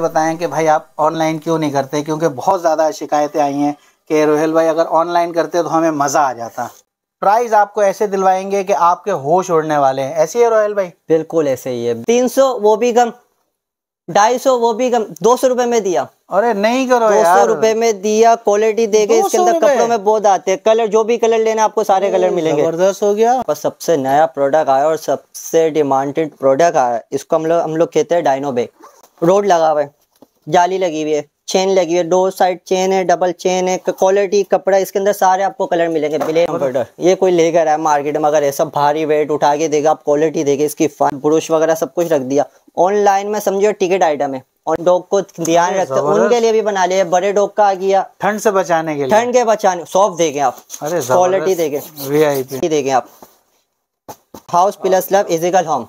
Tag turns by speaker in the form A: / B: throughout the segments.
A: बताएं कि भाई आप ऑनलाइन क्यों नहीं करते क्योंकि बहुत ज़्यादा शिकायतें आई हैं कि रोहेल भाई अगर ऑनलाइन करते तो हमें मज़ा आ जाता प्राइस आपको ऐसे दिलवाएंगे कि आपके होश उड़ने वाले हैं ऐसे ही है रोहेल भाई बिल्कुल ऐसे ही है तीन सौ वो भी कम ढाई सौ वो भी
B: कम दो सौ रुपए में दिया अरे नहीं करो दो सौ रुपए में दिया क्वालिटी देगा इसके अंदर कपड़ों में बहुत आते हैं कलर जो भी कलर लेना आपको सारे कलर मिलेंगे जबरदस्त हो गया और सबसे नया प्रोडक्ट आया और सबसे डिमांडेड प्रोडक्ट आया इसको हम लोग हम लोग कहते हैं डायनो बैग रोड लगा हुआ है जाली लगी हुई है चेन लगी हुई है दो साइड चेन है डबल चेन है क्वालिटी कपड़ा इसके अंदर सारे आपको कलर मिलेंगे ब्लैक कंफर्टर ये कोई लेकर आया मार्केट में अगर ऐसा भारी वेट उठा के देगा आप क्वालिटी देगा इसकी ब्रुश वगैरह सब कुछ रख दिया ऑनलाइन में समझो टिकट आइटम है और डॉग को ध्यान रखते उनके लिए भी बना लिया बड़े डॉग का आ गया ठंड से बचाने के ठंड के बचाने सॉफ्ट देखे आप क्वालिटी देखे देखे आप हाउस प्लस लव इजिकल होम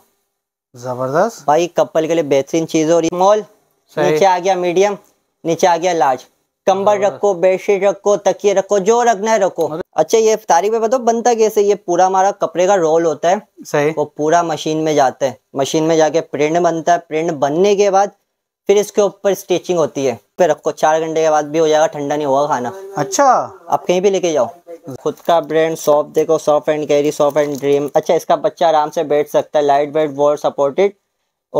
B: जबरदस्त भाई कपल के लिए बेहतरीन चीज हो रही स्मॉल
A: नीचे आ
B: गया मीडियम नीचे आ गया लार्ज कंबल रखो बेडशीट रखो तकिए रखो जो रखना है रखो अच्छा ये तारीफ में बताओ बनता कैसे ये पूरा हमारा कपड़े का रोल होता है सही वो पूरा मशीन में जाता है मशीन में जाके प्रिंट बनता है प्रिंट बनने के बाद फिर इसके ऊपर स्टिचिंग होती है फिर आपको चार घंटे के बाद भी हो जाएगा ठंडा नहीं होगा खाना अच्छा आप कहीं भी लेके जाओ खुद का ब्रांड सॉफ देखो soft and carry soft and dream अच्छा इसका बच्चा आराम से बैठ सकता है लाइट वेट वॉल सपोर्टेड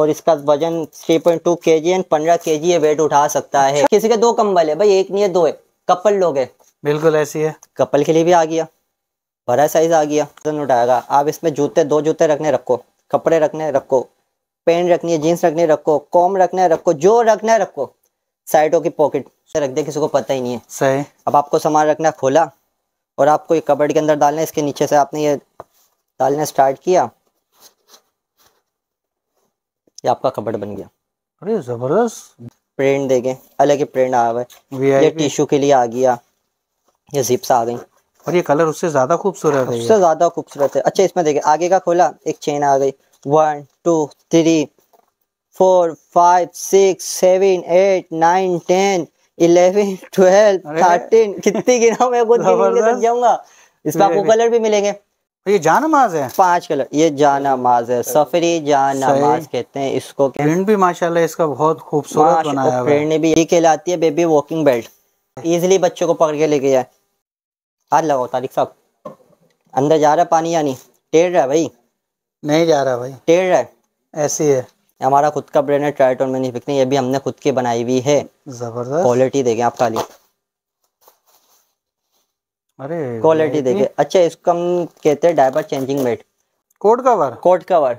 B: और इसका वजन 3.2 पॉइंट टू के जी एंड पंद्रह के जी वेट उठा सकता है अच्छा। किसी के दो कम्बल है भाई एक नहीं है दो है कपल लोग है बिल्कुल ऐसी है कपल के लिए भी आ गया बड़ा साइज आ गया उठाएगा आप इसमें जूते दो जूते रखने रखो कपड़े रखने रखो पेन रखनी है जींस रखनी है रखो कॉम रखना है रखो जो रखना है रखो साइडों की पॉकेट रख दे किसी को पता ही नहीं है सही अब आपको सामान रखना है खोला और आपको ये कबड़ के अंदर डालना है इसके नीचे से आपने ये डालना स्टार्ट किया ये आपका कबड़ बन गया अरे जबरदस्त प्रिंट देखे अलग ही प्रिंट आया हुआ है ये टिश्यू के लिए आ गया ये जिप्स
A: आ गई और ये कलर उससे ज्यादा खूबसूरत है उससे ज्यादा
B: खूबसूरत है अच्छा इसमें देखे आगे का खोला एक चेन आ गई one two three four five six seven eight nine ten eleven twelve thirteen कितनी गिना मैं खुद जाऊंगा इस पर आपको कलर भी मिलेंगे तो ये जा नमाज है पांच कलर ये जा नमाज है सफरी जा नमाज
A: कहते हैं इसको प्रिंट भी माशाल्लाह इसका बहुत खूबसूरत बनाया हुआ प्रिंट
B: भी ये कहलाती है बेबी वॉकिंग बेल्ट इजिली बच्चों को पकड़ के लेके जाए हाथ लगाओ तारिक साहब अंदर जा रहा पानी या नहीं टेढ़ रहा भाई नहीं जा रहा भाई टेढ़ है ऐसी है हमारा खुद का ब्रांड है ट्राइटोन मैन्युफैक्चरिंग ये भी हमने खुद की बनाई हुई है जबरदस्त क्वालिटी देखें आप खाली
A: अरे क्वालिटी देखे
B: अच्छा इसको हम कहते हैं diaper changing mat coat cover coat cover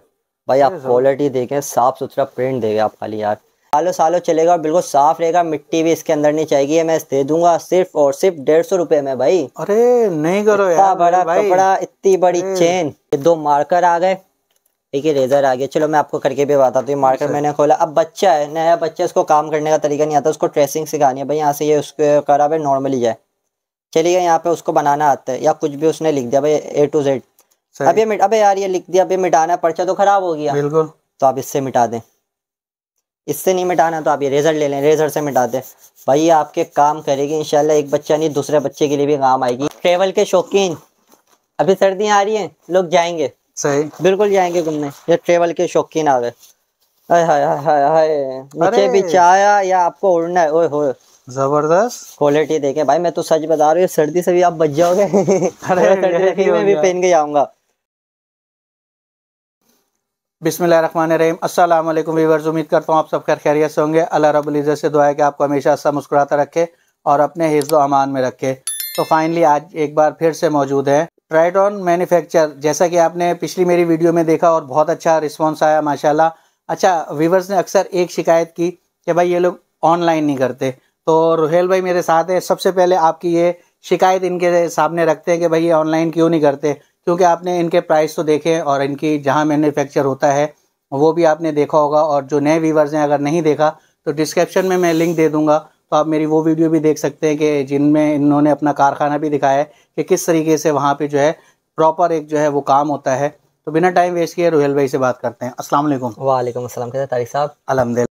B: भाई आप क्वालिटी देखें साफ सुथरा प्रिंट देंगे आप खाली यार सालों सालों चलेगा बिल्कुल साफ रहेगा मिट्टी भी इसके अंदर नहीं चाहिए मैं दे दूंगा सिर्फ और सिर्फ डेढ़ सौ रूपये में भाई अरे नहीं करो यार बड़ा कपड़ा इतनी बड़ी चेन ये दो मार्कर आ गए ठीक है रेजर आ गया चलो मैं आपको करके भी बताता हूँ मार्कर मैंने खोला अब बच्चा है नया बच्चा उसको काम करने का तरीका नहीं आता उसको ट्रेसिंग सिखानी है भाई यहाँ से ये उसको करा भाई नॉर्मली जाए चलिए यहाँ पे उसको बनाना आता है या कुछ भी उसने लिख दिया भाई ए टू जेड अभी मिट अबे यार ये लिख दिया अभी मिटाना पर्चा तो खराब हो गया बिल्कुल तो आप इससे मिटा दें इससे नहीं मिटाना तो आप ये रेजर ले लें रेजर से मिटा दें भाई आपके काम करेगी इंशाल्लाह एक बच्चा नहीं दूसरे बच्चे के लिए भी काम आएगी ट्रेवल के शौकीन अभी सर्दियाँ आ रही हैं लोग जाएंगे सही बिल्कुल जाएंगे घूमने ये ट्रेवल के शौकीन आ गए नीचे भी चाय या आपको उड़ना है ओए जबरदस्त क्वालिटी देखे भाई मैं तो सच बता रहा हूँ सर्दी से भी आप बच जाओगे भी पहन के जाऊंगा
A: बिसमीम अस्सलाम वालेकुम वीवर्स उम्मीद करता हूँ आप सब खैर खैरियत से होंगे अल्लाह रब्बुल इज़्ज़त से दुआ है कि आपको हमेशा सब मुस्कुराता रखे और अपने हिफ्ज़ अमान में रखे तो फाइनली आज एक बार फिर से मौजूद हैं ट्राइड ऑन मैन्युफैक्चर जैसा कि आपने पिछली मेरी वीडियो में देखा और बहुत अच्छा रिस्पॉन्स आया माशाला अच्छा व्यूवर्स ने अक्सर एक शिकायत की कि भाई ये लोग ऑनलाइन नहीं करते तो रोहेल भाई मेरे साथ है सबसे पहले आपकी ये शिकायत इनके सामने रखते हैं कि भाई ये ऑनलाइन क्यों नहीं करते क्योंकि आपने इनके प्राइस तो देखे और इनकी जहाँ मैन्युफैक्चर होता है वो भी आपने देखा होगा और जो नए व्यूवर्स हैं अगर नहीं देखा तो डिस्क्रिप्शन में मैं लिंक दे दूँगा आप मेरी वो वीडियो भी देख सकते हैं कि जिनमें इन्होंने अपना कारखाना भी दिखाया है कि किस तरीके से वहाँ पे जो है प्रॉपर एक जो है वो काम होता है तो बिना टाइम वेस्ट किए रोहेल भाई से बात करते हैं असल वालेकुम कैसे तारिक साहब अलहमद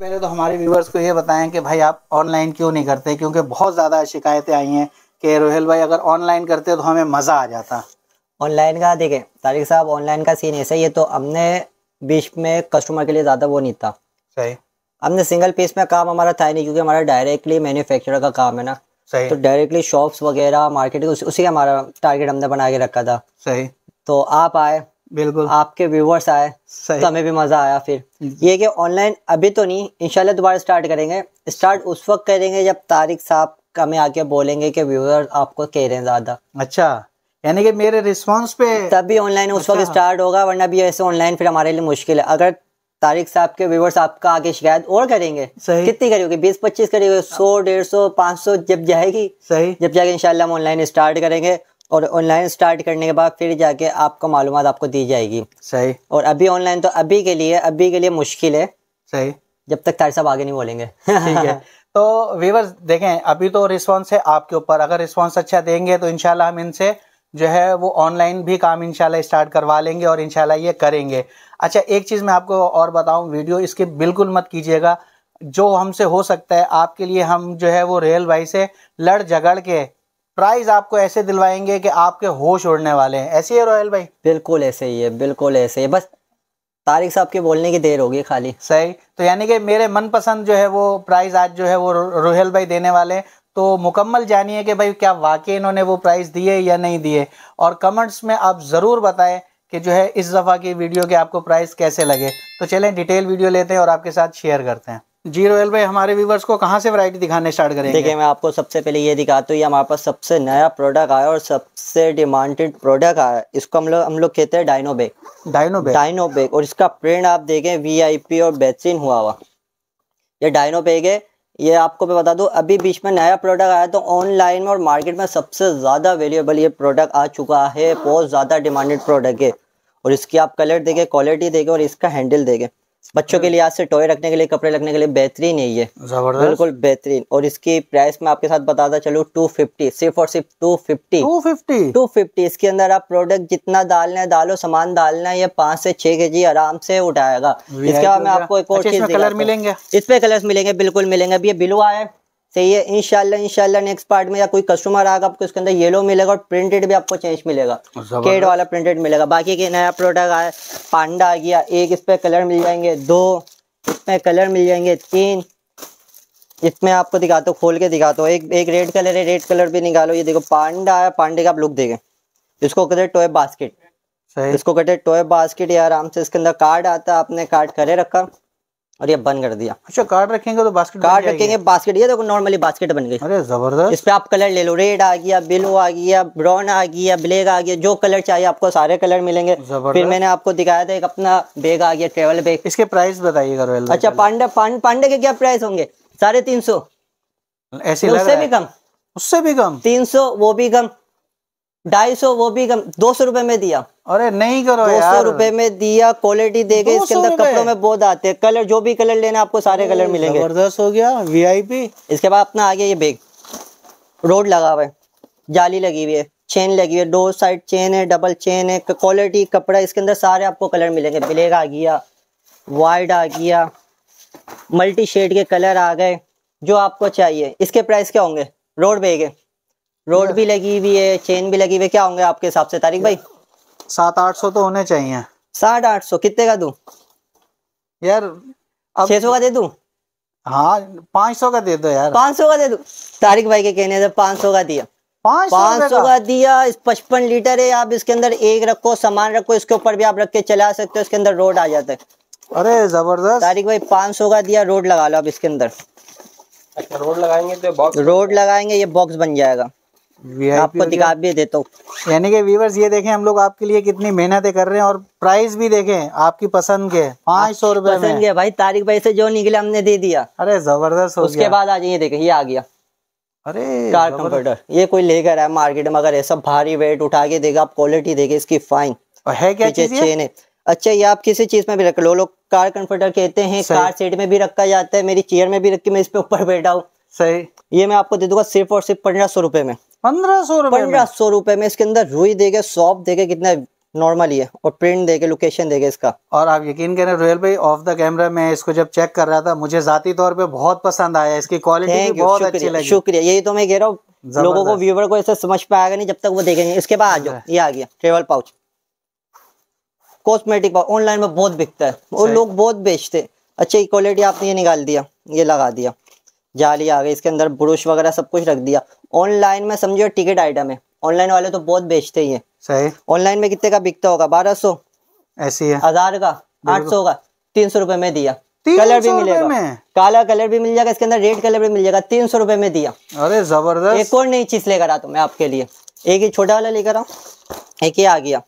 A: पहले तो हमारे व्यूवर्स को ये बताएं कि भाई आप ऑनलाइन क्यों नहीं करते क्योंकि बहुत ज़्यादा शिकायतें आई हैं कि रोहेल भाई अगर ऑनलाइन करते तो हमें मज़ा आ जाता
B: ऑनलाइन का देखें तारिक साहब ऑनलाइन का सीन ऐसा ही है तो हमने बीच में कस्टमर के लिए ज़्यादा वो नहीं था सही हमने सिंगल पीस में काम हमारा था नहीं क्योंकि हमारा डायरेक्टली मैन्युफैक्चरर का काम है ना सही तो डायरेक्टली शॉप्स वगैरह मार्केट उस, उसी का हमारा टारगेट हमने बना के रखा था सही तो आप आए बिल्कुल आपके व्यूवर्स आए तो हमें भी मजा आया फिर ये कि ऑनलाइन अभी तो नहीं इनशाला दोबारा स्टार्ट करेंगे स्टार्ट उस वक्त करेंगे जब तारिक साहब हमें आके बोलेंगे कि व्यूअर आपको कह रहे हैं ज्यादा
A: अच्छा यानी कि मेरे रिस्पांस पे तभी ऑनलाइन उस अच्छा,
B: वक्त स्टार्ट होगा वरना भी ऐसे ऑनलाइन फिर हमारे लिए मुश्किल है अगर तारिक साहब के व्यूवर्स आपका आगे शिकायत और करेंगे सही कितनी करेंगे बीस पच्चीस करेंगे सौ डेढ़ सौ पाँच सौ जब जाएगी सही जब जाके इनशाला हम ऑनलाइन स्टार्ट करेंगे और ऑनलाइन स्टार्ट करने के बाद फिर जाके आपको मालूम आपको दी जाएगी सही और अभी ऑनलाइन तो अभी के लिए अभी के लिए मुश्किल है सही
A: जब तक तारिक साहब आगे नहीं बोलेंगे ठीक है तो व्यूवर्स देखें अभी तो रिस्पॉन्स है आपके ऊपर अगर रिस्पॉन्स अच्छा देंगे तो इनशाला हम इनसे जो है वो ऑनलाइन भी काम इंशाल्लाह स्टार्ट करवा लेंगे और इंशाल्लाह ये करेंगे अच्छा एक चीज़ मैं आपको और बताऊं वीडियो इसके बिल्कुल मत कीजिएगा जो हमसे हो सकता है आपके लिए हम जो है वो रेल भाई से लड़ झगड़ के प्राइज आपको ऐसे दिलवाएंगे कि आपके होश उड़ने वाले हैं ऐसे ही है रोयल भाई बिल्कुल ऐसे ही है बिल्कुल ऐसे ही बस तारिक साहब के बोलने की देर होगी खाली सही तो यानी कि मेरे मनपसंद जो है वो प्राइज आज जो है वो रोहेल भाई देने वाले हैं तो मुकम्मल जानिए कि भाई क्या वाकई इन्होंने वो प्राइस दिए या नहीं दिए और कमेंट्स में आप ज़रूर बताएं कि जो है इस दफ़ा की वीडियो के आपको प्राइस कैसे लगे तो चलें डिटेल वीडियो लेते हैं और आपके साथ शेयर करते हैं जी रोयल भाई हमारे व्यूवर्स को कहाँ से वैरायटी दिखाने स्टार्ट करेंगे देखिए मैं आपको सबसे पहले ये दिखाता हूँ ये
B: हमारे पास सबसे नया प्रोडक्ट आया और सबसे डिमांडेड प्रोडक्ट आया इसको हम लोग हम लोग कहते हैं dino bag dino bag dino bag और इसका प्रिंट आप देखें वीआईपी और बेहतरीन हुआ हुआ ये डायनो बैग है ये आपको मैं बता दूं अभी बीच में नया प्रोडक्ट आया तो ऑनलाइन में और मार्केट में सबसे ज़्यादा अवेलेबल ये प्रोडक्ट आ चुका है बहुत ज़्यादा डिमांडेड प्रोडक्ट है और इसकी आप कलर देखें क्वालिटी देखें और इसका हैंडल देखें बच्चों के हाँ। लिए आज से टॉय रखने के लिए कपड़े रखने के लिए बेहतरीन है ये
A: बिल्कुल
B: बेहतरीन और इसकी प्राइस में आपके साथ बताता चलो टू फिफ्टी सिर्फ और सिर्फ two fifty two fifty two fifty इसके अंदर आप प्रोडक्ट जितना डालना है डालो सामान डालना है ये पांच से छह के जी आराम से उठाएगा इसके बाद में आपको एक और अच्छा, चीज कलर मिलेंगे इसमें कलर मिलेंगे बिल्कुल मिलेंगे अभी ये ब्लू आया है सही है इनशाला इनशाला नेक्स्ट पार्ट में या कोई कस्टमर आएगा आपको इसके अंदर येलो मिलेगा और प्रिंटेड भी आपको चेंज मिलेगा केड वाला प्रिंटेड मिलेगा बाकी के नया प्रोडक्ट आया पांडा आ गया एक इस पर कलर मिल जाएंगे दो इसमें कलर मिल जाएंगे तीन इसमें आपको दिखाता हूँ खोल के दिखाता हूँ एक एक रेड कलर है रेड कलर भी निकालो ये देखो पांडा आया पांडे का आप लुक देखें इसको कहते हैं टॉय बास्केट इसको कहते हैं टॉय बास्केट या आराम से इसके अंदर कार्ड आता है आपने कार्ड करे रखा और ये बंद कर दिया
A: अच्छा कार्ड रखेंगे तो बास्केट कार्ड रखेंगे
B: बास्केट ये देखो नॉर्मली बास्केट बन गई अरे जबरदस्त इस पे आप कलर ले लो रेड आ गया ब्लू आ गया ब्राउन आ गया ब्लैक आ गया जो कलर चाहिए आपको सारे कलर मिलेंगे फिर मैंने आपको दिखाया था एक अपना बैग आ गया ट्रेवल बैग इसके प्राइस बताइए अच्छा पांडे पांडे के क्या प्राइस होंगे साढ़े तीन सौ ऐसे तो उससे भी कम उससे भी कम तीन सौ वो भी कम ढाई सौ वो भी कम दो सौ रुपए में दिया अरे नहीं करो दो सौ रुपए में दिया क्वालिटी गए इसके अंदर कपड़ों में बहुत आते हैं कलर जो भी कलर लेना आपको सारे कलर मिलेंगे जबरदस्त हो गया वीआईपी इसके बाद अपना आ गया ये बैग रोड लगा हुआ है जाली लगी हुई है चेन लगी हुई है दो साइड चेन है डबल चेन है क्वालिटी कपड़ा इसके अंदर सारे आपको कलर मिलेंगे ब्लैक आ गया वाइट आ गया मल्टी शेड के कलर आ गए जो आपको चाहिए इसके प्राइस क्या होंगे रोड बैग है रोड भी लगी हुई है चेन भी लगी हुई है क्या होंगे आपके हिसाब से तारिक भाई सात आठ सौ तो
A: होने चाहिए साठ आठ सौ कितने का दू यार छह सौ का दे दू हाँ पाँच सौ का दे दो यार पाँच सौ का दे दो
B: तारिक भाई के कहने से सौ का दिया
A: पाँच सौ का
B: दिया इस पचपन लीटर है आप इसके अंदर एक रखो सामान रखो इसके ऊपर भी आप रख के चला सकते हो इसके अंदर रोड आ जाता है अरे जबरदस्त तारिक भाई पाँच सौ का दिया रोड लगा लो आप इसके अंदर
A: अच्छा रोड लगाएंगे तो
B: रोड लगाएंगे ये बॉक्स बन जाएगा
A: आपको दिखा भी देता हूँ यानी कि व्यूवर्स ये देखें हम लोग आपके लिए कितनी मेहनतें कर रहे हैं और प्राइस भी देखें आपकी पसंद के पाँच सौ रूपए पसंद के
B: भाई तारीख भाई से जो निकले हमने दे दिया अरे जबरदस्त उसके बाद आ जाइए देखे ये आ गया अरे चार कंप्यूटर ये कोई लेकर आया मार्केट में अगर ऐसा भारी वेट उठा के देगा आप क्वालिटी देगा इसकी फाइन है क्या चीज है अच्छा ये आप किसी चीज में भी रख लो लोग कार कंफर्टर कहते हैं कार सीट में भी रखा जाता है मेरी चेयर में भी रखी मैं इस पे ऊपर बैठा हूँ सही ये मैं आपको दे दूंगा सिर्फ और सिर्फ पंद्रह सौ रुपए में पंद्रह सौ रुपए में इसके अंदर रुई देगा सॉप देगा कितना नॉर्मल ही है और
A: प्रिंट देगा लोकेशन देगा इसका और आप यकीन करें रोयल भाई ऑफ द कैमरा मैं इसको जब चेक कर रहा था मुझे जाती तौर पे बहुत पसंद आया इसकी क्वालिटी भी बहुत अच्छी लगी शुक्रिया यही तो मैं कह रहा हूँ
B: लोगों को व्यूवर को ऐसे समझ पे आएगा नहीं जब तक वो देखेंगे इसके बाद आ जाओ ये आ गया travel pouch cosmetic pouch online में बहुत बिकता है और लोग बहुत बेचते अच्छी क्वालिटी आपने ये निकाल दिया ये लगा दिया जाली आ गई इसके अंदर ब्रुश वगैरह सब कुछ रख दिया ऑनलाइन में समझो टिकट आइटम है ऑनलाइन वाले तो बहुत बेचते ही है सही ऑनलाइन में कितने का बिकता होगा बारह सौ ऐसी हजार का आठ सौ का तीन सौ रुपए में दिया कलर भी मिलेगा काला कलर भी मिल जाएगा इसके अंदर रेड कलर भी मिल जाएगा तीन सौ रुपए में दिया
A: अरे जबरदस्त एक
B: और नई चीज लेकर आता मैं आपके लिए एक ही छोटा वाला लेकर आऊ एक ही आ गया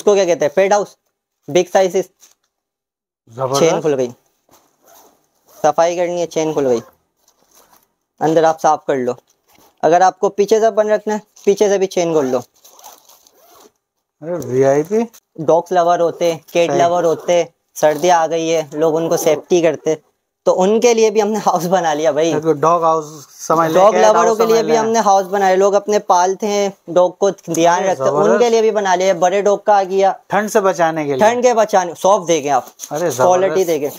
B: इसको क्या कहते हैं फेड हाउस बिग साइज चेन खुल गई सफाई करनी है चेन खुल गई अंदर आप साफ कर लो अगर आपको पीछे से बन रखना है पीछे से भी चेन खोल लो वीआईपी डॉग्स लवर होते केट लवर होते सर्दी आ गई है लोग उनको सेफ्टी करते तो उनके लिए भी हमने हाउस बना लिया भाई डॉग हाउस समझ डॉग लवरों के लिए भी हमने हाउस बनाए लोग अपने पालते हैं डॉग को ध्यान रखते हैं उनके लिए भी बना लिया बड़े डॉग का आ गया
A: ठंड से बचाने के लिए ठंड के बचाने सॉफ्ट देखे आप क्वालिटी देखे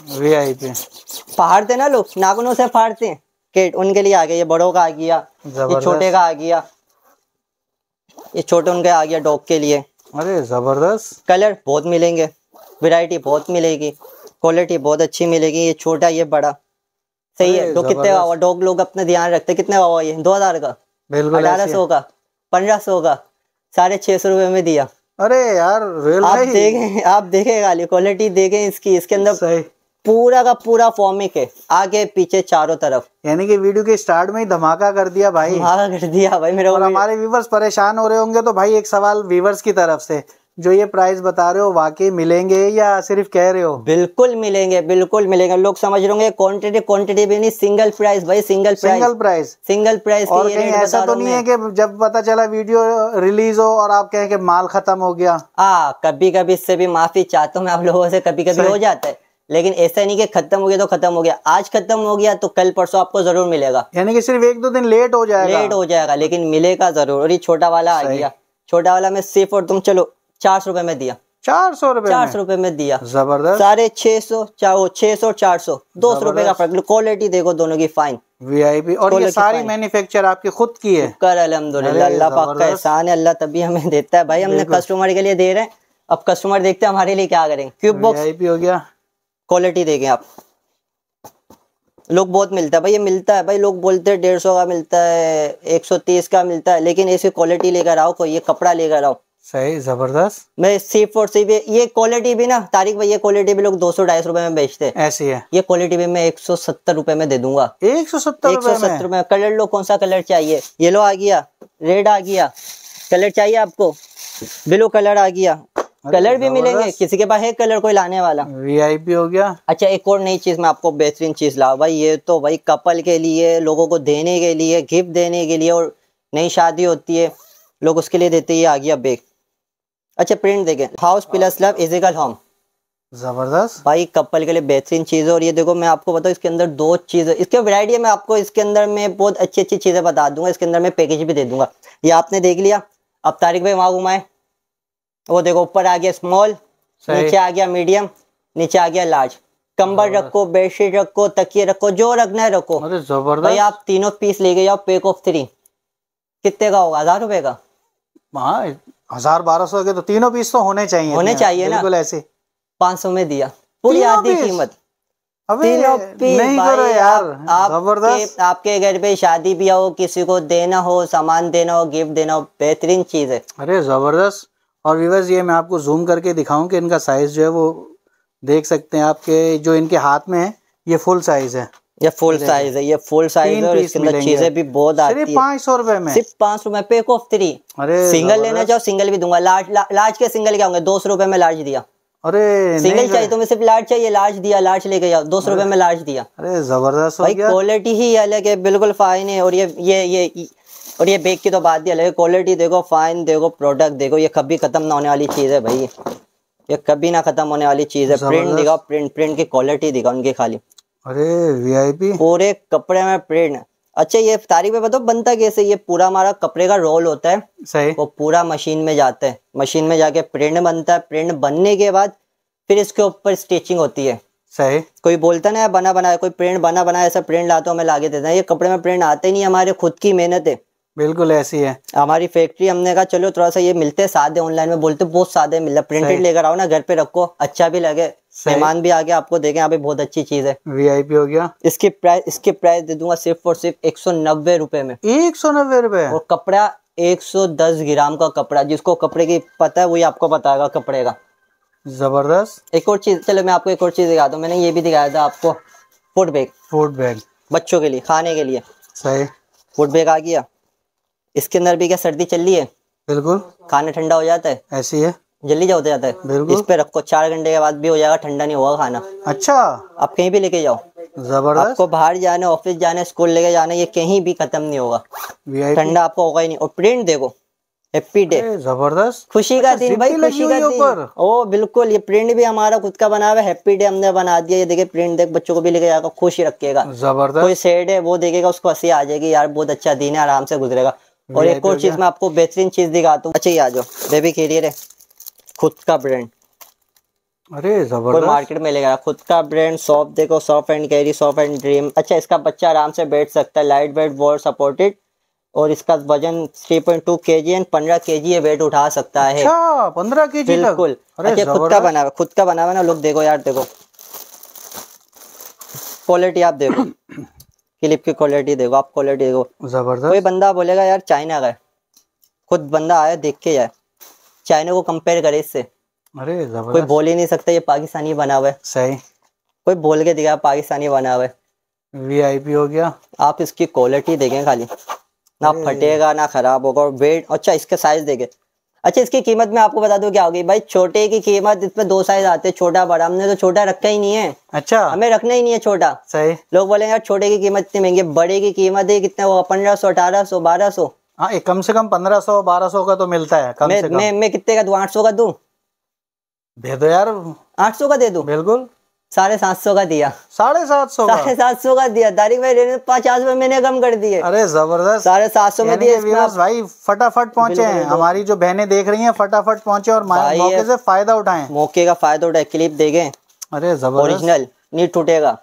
B: फाड़ते ना लोग नागुनों से फाड़ते हैं केट उनके लिए आ गया ये बड़ों का आ गया ये छोटे का आ गया ये छोटे उनके आ गया डॉग के लिए अरे जबरदस्त कलर बहुत मिलेंगे वेरायटी बहुत मिलेगी क्वालिटी बहुत अच्छी मिलेगी ये छोटा ये बड़ा सही है तो कितने डॉग लोग अपना ध्यान रखते कितने वावा ये दो हजार का
A: अठारह सौ का
B: पंद्रह सौ का साढ़े छह सौ रुपये में दिया अरे यार रियल आप देखे आप देखे खाली क्वालिटी देखे इसकी इसके अंदर पूरा का पूरा
A: फॉर्मिक है आगे पीछे चारों तरफ यानी कि वीडियो के स्टार्ट में ही धमाका कर दिया भाई धमाका कर दिया भाई मेरे और हमारे व्यूवर्स परेशान हो रहे होंगे तो भाई एक सवाल व्यूवर्स की तरफ से जो ये प्राइस बता रहे हो वाकई मिलेंगे या सिर्फ कह रहे हो बिल्कुल मिलेंगे बिल्कुल मिलेंगे लोग
B: समझ रहे क्वांटिटी क्वांटिटी भी नहीं सिंगल प्राइस भाई single price single price single price और कहीं ऐसा तो नहीं है
A: कि जब पता चला वीडियो रिलीज हो और आप कहें कि माल खत्म हो गया
B: हाँ कभी कभी इससे भी माफी चाहता हूँ मैं आप लोगों से कभी कभी हो
A: जाता है लेकिन ऐसा नहीं कि खत्म हो गया तो
B: खत्म हो गया आज खत्म हो गया तो कल परसों आपको जरूर मिलेगा
A: यानी कि सिर्फ एक दो दिन लेट हो जाएगा लेट हो
B: जाएगा लेकिन मिलेगा जरूर और ये छोटा वाला आ गया छोटा वाला में सिर्फ और तुम चलो चार सौ रुपए में दिया चार सौ रुपए चार सौ रुपए में दिया जबरदस्त सारे छह सौ चार छह सौ चार सौ दो सौ रुपए का फर्क क्वालिटी देखो दोनों की फाइन वीआईपी और ये सारी
A: मैन्युफैक्चर आपकी खुद की है कर अलहमदुल्ला अल्लाह पाक का एहसान
B: है अल्लाह तभी हमें देता है भाई हमने कस्टमर के लिए दे रहे हैं अब कस्टमर देखते हैं हमारे लिए क्या करेंगे क्यूब बॉक्स हो गया क्वालिटी देखें आप लोग बहुत मिलता है भाई ये मिलता है भाई लोग बोलते हैं डेढ़ सौ का मिलता है एक सौ तीस का मिलता है लेकिन ऐसी क्वालिटी लेकर आओ कोई ये कपड़ा लेकर आओ
A: सही जबरदस्त मैं
B: सिर्फ और भी ये क्वालिटी भी ना तारिक भाई ये क्वालिटी भी लोग दो सौ ढाई सौ रुपए में बेचते हैं ऐसी है ये क्वालिटी भी मैं एक सौ सत्तर रुपए में दे दूंगा एक सौ सत्तर एक सौ सत्तर रुपए कलर लो कौन सा कलर चाहिए येलो आ गया रेड आ गया कलर चाहिए आपको ब्लू कलर आ गया
A: कलर भी मिलेंगे
B: किसी के पास है कलर कोई लाने वाला
A: वीआईपी हो गया
B: अच्छा एक और नई चीज मैं आपको बेहतरीन चीज ला भाई ये तो भाई कपल के लिए लोगों को देने के लिए गिफ्ट देने के लिए और नई शादी होती है लोग उसके लिए देते ही आ गया बैग अच्छा प्रिंट देखें हाउस प्लस लव इज इजिकल होम जबरदस्त भाई कपल के लिए बेहतरीन चीज है और ये देखो मैं आपको बताऊँ इसके अंदर दो चीज इसके वैरायटी है मैं आपको इसके अंदर में बहुत अच्छी अच्छी चीजें बता दूंगा इसके अंदर मैं पैकेज भी दे दूंगा ये आपने देख लिया अब तारिक भाई वहां घुमाए वो देखो ऊपर आ गया स्मॉल नीचे आ गया मीडियम नीचे आ गया लार्ज कंबल रखो बेडशीट रखो तकिए रखो जो रखना है रखो जबरदस्त भाई आप तीनों पीस लेके जाओ पेक ऑफ
A: थ्री कितने का होगा हजार रुपए का हाँ हजार बारह सौ के तो तीनों पीस तो होने चाहिए होने चाहिए ना बिल्कुल ऐसे पाँच सौ में दिया पूरी आधी कीमत नहीं करो यार आप, जबरदस्त
B: आपके घर पे शादी भी हो किसी को देना
A: हो सामान देना हो गिफ्ट देना हो बेहतरीन चीज है अरे जबरदस्त और विवर्स ये मैं आपको जूम करके दिखाऊं कि इनका साइज जो है वो देख सकते हैं आपके जो इनके हाथ में है ये फुल साइज है ये फुल साइज है ये फुल साइज है और इसके अंदर चीजें भी बहुत आती है पांच सौ रुपए में सिर्फ
B: पांच सौ में पेक ऑफ थ्री अरे सिंगल लेना चाहो सिंगल भी दूंगा लार्ज लार्ज के सिंगल क्या होंगे दो सौ रुपए में लार्ज दिया अरे सिंगल चाहिए तुम्हें सिर्फ लार्ज चाहिए लार्ज दिया लार्ज लेके जाओ दो सौ रुपए में लार्ज
A: दिया अरे जबरदस्त भाई
B: क्वालिटी ही अलग है बिल्कुल फाइन है और ये ये ये और ये बैग की तो बात ही अलग है क्वालिटी देखो फाइन देखो प्रोडक्ट देखो ये कभी खत्म ना होने वाली चीज है भाई ये कभी ना खत्म होने वाली चीज है प्रिंट दिखाओ प्रिंट प्रिंट की क्वालिटी दिखाओ उनकी खाली अरे वीआईपी पूरे कपड़े में प्रिंट अच्छा ये तारीख में बताओ बनता कैसे ये पूरा हमारा कपड़े का रोल होता है सही वो पूरा मशीन में जाता है मशीन में जाके प्रिंट बनता है प्रिंट बनने के बाद फिर इसके ऊपर स्टिचिंग होती है सही कोई बोलता ना बना बना कोई प्रिंट बना बना ऐसा प्रिंट लाते तो हमें लागे देता है ये कपड़े में प्रिंट आते नहीं हमारे खुद की मेहनत है बिल्कुल ऐसी है हमारी फैक्ट्री हमने कहा चलो थोड़ा सा ये मिलते सादे ऑनलाइन में बोलते बहुत सादे मिल रहा प्रिंटेड लेकर आओ ना घर पे रखो अच्छा भी लगे मेहमान भी आगे आपको देखे यहाँ पे बहुत अच्छी चीज है वीआईपी हो गया इसकी प्राइस इसकी प्राइस दे दूंगा सिर्फ और सिर्फ एक सौ नब्बे रूपए में एक सौ नब्बे रूपए और कपड़ा एक सौ दस ग्राम का कपड़ा जिसको कपड़े की पता है वही आपको बताएगा कपड़े का जबरदस्त एक और चीज चलो मैं आपको एक और चीज दिखा दू मैंने ये भी दिखाया था आपको फूड बैग फूड बैग बच्चों के लिए खाने के लिए सही फूड बैग आ गया इसके अंदर भी क्या सर्दी चल रही है बिल्कुल खाना ठंडा हो जाता है ऐसी है जल्दी जाओ जाता है बिल्कुल इस पे रखो चार घंटे के बाद भी हो जाएगा ठंडा नहीं होगा खाना अच्छा आप कहीं भी लेके जाओ जबरदस्त आपको बाहर जाने ऑफिस जाने स्कूल लेके जाने ये कहीं भी खत्म नहीं होगा ठंडा आपको होगा ही नहीं और प्रिंट देखो हैप्पी डे जबरदस्त खुशी का अच्छा, दिन भाई खुशी का दिन ओ बिल्कुल ये प्रिंट भी हमारा खुद का बना हुआ है हैप्पी डे हमने बना दिया ये देखे प्रिंट देख बच्चों को भी लेके जाएगा खुशी रखेगा जबरदस्त कोई सैड है वो देखेगा उसको हंसी आ जाएगी यार बहुत अच्छा दिन है आराम से गुजरेगा और एक और तो चीज मैं आपको बेहतरीन चीज दिखाता हूँ अच्छा ये आ जाओ बेबी कैरियर है खुद का
A: ब्रांड अरे जबरदस्त मार्केट
B: में लेगा खुद का ब्रांड सॉफ देखो soft and carry soft and dream अच्छा इसका बच्चा आराम से बैठ सकता है लाइट वेट वॉल सपोर्टेड और इसका वजन 3.2 पॉइंट टू के जी एंड पंद्रह के जी वेट उठा सकता है
A: अच्छा, पंद्रह के जी बिल्कुल अच्छा खुद का बना
B: खुद का बना हुआ ना लोग देखो यार देखो क्वालिटी आप देखो क्लिप की क्वालिटी देखो आप क्वालिटी देखो जबरदस्त कोई बंदा बोलेगा यार चाइना का खुद बंदा आया देख के जाए चाइना को कंपेयर करे इससे
A: अरे कोई
B: बोल ही नहीं सकता ये पाकिस्तानी बना हुआ है सही कोई बोल के दिखा पाकिस्तानी बना हुआ है वीआईपी हो गया आप इसकी क्वालिटी देखें खाली ना फटेगा ना खराब होगा वेट अच्छा इसके साइज देखे अच्छा इसकी कीमत में आपको बता दू क्या होगी भाई छोटे की कीमत इसमें दो साइज आते हैं छोटा बड़ा हमने तो छोटा रखा ही नहीं है अच्छा हमें रखना ही नहीं है छोटा सही लोग बोलेंगे यार छोटे की कीमत इतनी महंगी बड़े की कीमत है कितने वो पंद्रह सौ अठारह सौ बारह सौ
A: हाँ, कम से कम पंद्रह सौ बारह सौ का तो मिलता है कम मैं, से कम। मैं, मैं कितने का दू आठ सौ का दू दे दो यार आठ सौ का दे दू बिल्कुल साढ़े सात सौ का दिया साढ़े सात
B: सौ साढ़े सात सौ का दिया तारिक भाई लेने तो पचास रुपए मैंने कम कर दिए अरे जबरदस्त साढ़े सात सौ में दिए
A: भाई फटाफट पहुंचे हैं हमारी जो बहनें देख रही हैं फटाफट पहुंचे और मौके से
B: फायदा उठाएं मौके का फायदा उठाए क्लिप देखें अरे जबरदस्त ओरिजिनल नहीं टूटेगा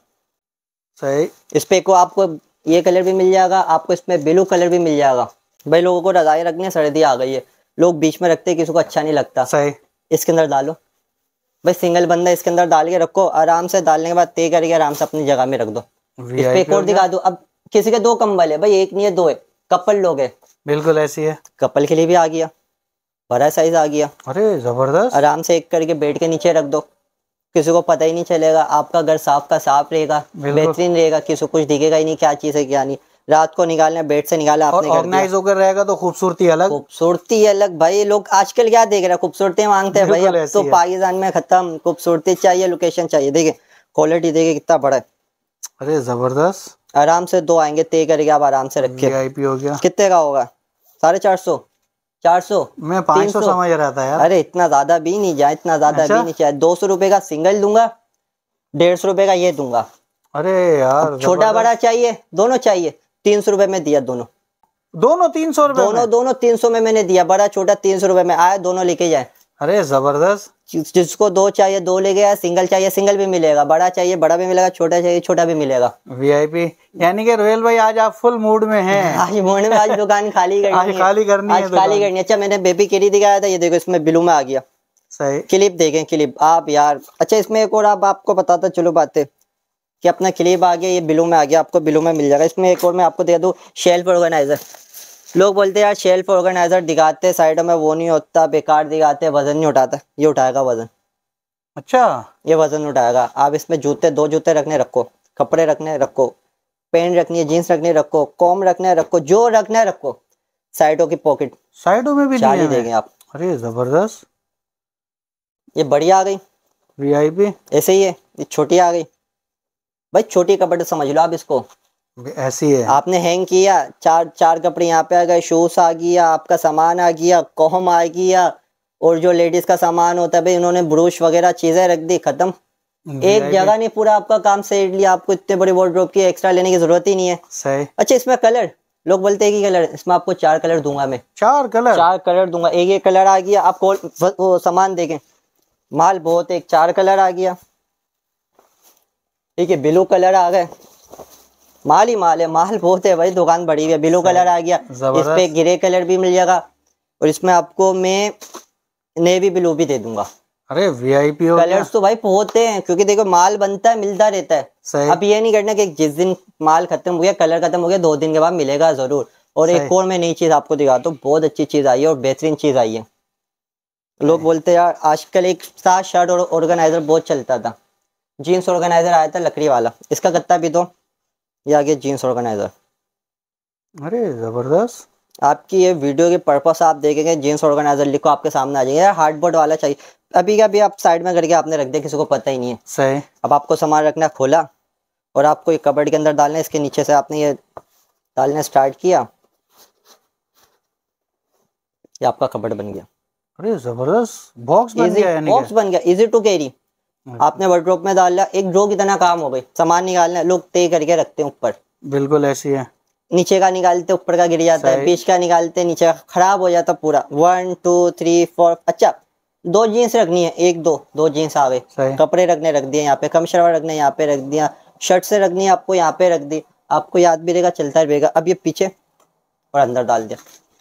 B: सही इस पे को आपको ये कलर भी मिल जाएगा आपको इसमें ब्लू कलर भी मिल जाएगा भाई लोगों को रजाई रखनी है सर्दी आ गई है लोग बीच में रखते किसी को अच्छा नहीं लगता सही इसके अंदर डालो भाई सिंगल बंदा इसके अंदर डाल के रखो आराम से डालने के बाद तय करके आराम से अपनी जगह में रख दो इस पे एक और दिखा दो अब किसी के दो कम्बल है भाई एक नहीं है दो है कपल लोग है बिल्कुल ऐसी है कपल के लिए भी आ गया बड़ा साइज आ गया अरे जबरदस्त आराम से एक करके बेड के नीचे रख दो किसी को पता ही नहीं चलेगा आपका घर साफ का साफ रहेगा बेहतरीन रहेगा किसी को कुछ दिखेगा ही नहीं क्या चीज है क्या नहीं रात को निकालना बेड से निकाला आपने और ऑर्गेनाइज होकर रहेगा तो खूबसूरती अलग खूबसूरती अलग भाई लोग आजकल क्या देख रहे हैं खूबसूरती मांगते हैं भाई तो पाकिस्तान में खत्म खूबसूरती चाहिए लोकेशन चाहिए देखिए क्वालिटी देखिए कितना बड़ा है अरे जबरदस्त आराम से दो आएंगे तय करके आप आराम से रखिए हो गया कितने का होगा साढ़े चार सौ चार सौ मैं पाँच सौ समझ रहा था यार अरे इतना ज्यादा भी नहीं जाए इतना ज्यादा भी अच्छा। नहीं जाए दो सौ रुपए का सिंगल दूंगा डेढ़ सौ रुपए का ये दूंगा अरे यार छोटा बड़ा चाहिए दोनों चाहिए तीन सौ रुपए में दिया दोनों दोनों तीन सौ रुपए दोनों दोनों तीन सौ में मैंने दिया बड़ा छोटा तीन सौ रुपए में आया दोनों लेके जाए अरे जबरदस्त जिसको दो चाहिए दो ले गया सिंगल चाहिए सिंगल भी मिलेगा बड़ा चाहिए बड़ा भी मिलेगा छोटा चाहिए छोटा भी मिलेगा
A: वीआईपी यानी कि रोयल भाई आज आप फुल मूड में हैं आज मूड में आज दुकान खाली करनी आज खाली करनी आज खाली करनी
B: अच्छा मैंने बेबी केड़ी दिखाया था ये देखो इसमें बिलू में आ गया सही क्लिप देखें क्लिप आप यार अच्छा इसमें एक और आप आपको बताता चलो बातें कि अपना क्लिप आ गया ये बिलो में आ गया आपको बिलो में मिल जाएगा इसमें एक और मैं आपको दे दूँ शेल्फ ऑर्गेनाइज़र लोग बोलते हैं यार शेल्फ ऑर्गेनाइज़र दिखाते साइड में वो नहीं होता बेकार दिखाते वज़न नहीं उठाता ये उठाएगा वज़न अच्छा ये वज़न उठाएगा आप इसमें जूते दो जूते रखने रखो कपड़े रखने रखो पेंट रखनी है जीन्स रखने रखो कॉम रखने रखो जो रखना रखो साइडों की पॉकेट साइडों में भी चाली देंगे आप अरे ज़बरदस्त ये बढ़िया आ गई वीआईपी ऐसे ही है ये छोटी आ गई भाई छोटी कपड़े समझ लो आप इसको ऐसी है आपने हैंग किया चार चार कपड़े यहाँ पे आ गए शूज आ गया आपका सामान आ गया कोहम आ गया और जो लेडीज का सामान होता है भाई उन्होंने ब्रूश वगैरह चीजें रख दी खत्म एक जगह नहीं पूरा आपका काम से लिया आपको इतने बड़े वार्ड्रोप की एक्स्ट्रा लेने की जरूरत ही नहीं है सही अच्छा इसमें कलर लोग बोलते हैं कि कलर इसमें आपको चार कलर दूंगा मैं चार कलर चार कलर दूंगा एक एक कलर आ गया आप सामान देखें माल बहुत एक चार कलर आ गया ठीक है ब्लू कलर आ गए माल ही माल है माल बहुत है भाई दुकान बड़ी हुई है ब्लू कलर आ गया इस पे ग्रे कलर भी मिल जाएगा और इसमें आपको मैं नेवी ब्लू भी दे दूंगा अरे वीआईपी हो कलर्स तो भाई बहुत है क्योंकि देखो माल बनता है मिलता रहता है अब ये नहीं करना कि जिस दिन माल खत्म हो गया कलर खत्म हो गया दो दिन के बाद मिलेगा जरूर और एक और मैं नई चीज आपको दिखा तो बहुत अच्छी चीज आई है और बेहतरीन चीज आई है लोग बोलते यार आजकल एक साथ शर्ट और ऑर्गेनाइजर बहुत चलता था जीन्स ऑर्गेनाइजर आया था लकड़ी वाला इसका गत्ता भी दो ये आ गया जीन्स ऑर्गेनाइजर
A: अरे ज़बरदस्त
B: आपकी ये वीडियो के पर्पस आप देखेंगे जीन्स ऑर्गेनाइजर लिखो आपके सामने आ जाएंगे हार्ड बोर्ड वाला चाहिए अभी का भी आप साइड में करके आपने रख दिया किसी को पता ही नहीं है सही अब आपको सामान रखना खोला और आपको ये कबर्ड के अंदर डालना इसके नीचे से आपने ये डालना स्टार्ट किया ये आपका कबर्ड बन गया अरे जबरदस्त बॉक्स बन गया बॉक्स बन गया इजी टू कैरी हाँ। आपने वर्ड्रोप में डाल लिया एक ड्रो की तरह काम हो गई सामान निकालना लोग तय करके रखते हैं ऊपर बिल्कुल ऐसी है नीचे का निकालते ऊपर का गिर जाता है बीच का निकालते नीचे का खराब हो जाता पूरा वन टू थ्री फोर अच्छा दो जीन्स रखनी है एक दो दो जीन्स आ गए कपड़े रखने रख दिए यहाँ पे कम शर्वा रखने यहाँ पे रख दिया शर्ट से रखनी है आपको यहाँ पे रख दी आपको याद भी रहेगा चलता रहेगा अब ये पीछे और अंदर डाल दिया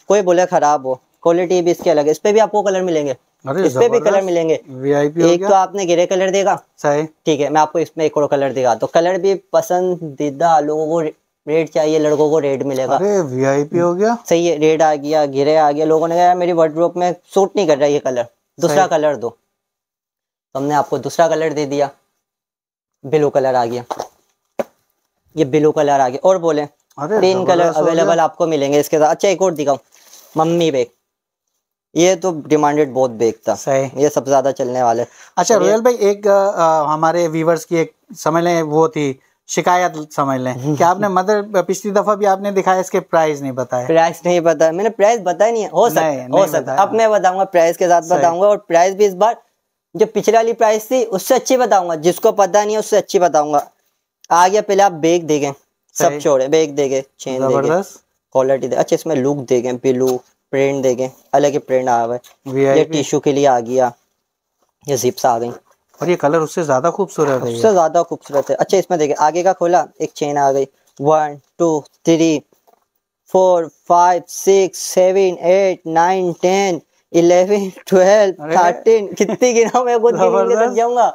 B: कोई बोले खराब हो क्वालिटी भी इसके अलग है इस पर भी आपको कलर मिलेंगे इस पे भी कलर मिलेंगे एक तो आपने ग्रे कलर देगा सही ठीक है मैं आपको इसमें एक और कलर देगा तो कलर भी पसंदीदा लोगों को रेड चाहिए लड़कों को रेड मिलेगा अरे
A: वीआईपी हो गया सही है
B: रेड आ गया ग्रे आ गया लोगों ने कहा मेरी वर्ड्रोप में सूट नहीं कर रहा ये कलर दूसरा कलर दो तो हमने आपको दूसरा कलर दे दिया ब्लू कलर आ गया ये ब्लू कलर आ गया और बोले
A: तीन कलर अवेलेबल
B: आपको मिलेंगे इसके साथ अच्छा एक और दिखाऊ मम्मी बैग ये तो डिमांडेड बहुत बेग था सही ये सबसे ज्यादा चलने
A: वाले अच्छा रोयल भाई एक आ, हमारे व्यूवर्स की एक समझ लें वो थी शिकायत समझ लें कि आपने मदर पिछली दफा भी आपने दिखाया इसके प्राइस नहीं बताया प्राइस नहीं बताया मैंने प्राइस बताया नहीं हो सकता हो सकता अब मैं बताऊंगा प्राइस के साथ बताऊंगा और प्राइस भी इस बार
B: जो पिछले वाली प्राइस थी उससे अच्छी बताऊंगा जिसको पता नहीं है उससे अच्छी बताऊंगा आ गया पहले आप बेग देखें सब छोड़े बेग देखे चेन जबरदस्त क्वालिटी दे अच्छा इसमें लुक देखें पिलू प्रिंट देखे अलग ही प्रिंट आया हुआ है ये टिश्यू के लिए आ गया ये
A: जिप्स आ गई और ये कलर उससे ज्यादा खूबसूरत है उससे
B: ज्यादा खूबसूरत है अच्छा इसमें देखे आगे का खोला एक चेन आ गई one two three four five six seven eight nine ten eleven twelve thirteen कितनी गिना मैं खुद तो जाऊंगा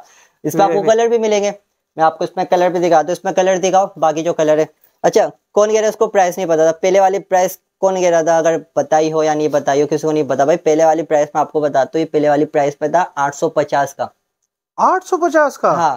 B: इसमें आपको कलर भी मिलेंगे मैं आपको इसमें कलर भी दिखा दो इसमें कलर दिखाओ बाकी जो कलर है अच्छा कौन कह रहा है उसको प्राइस नहीं पता था पहले वाली प्राइस कौन कह रहा था अगर बताई हो या नहीं बताई हो किसी को नहीं पता भाई पहले वाली प्राइस में आपको बता बताता ये पहले वाली प्राइस पे था आठ सौ पचास का आठ सौ पचास का हाँ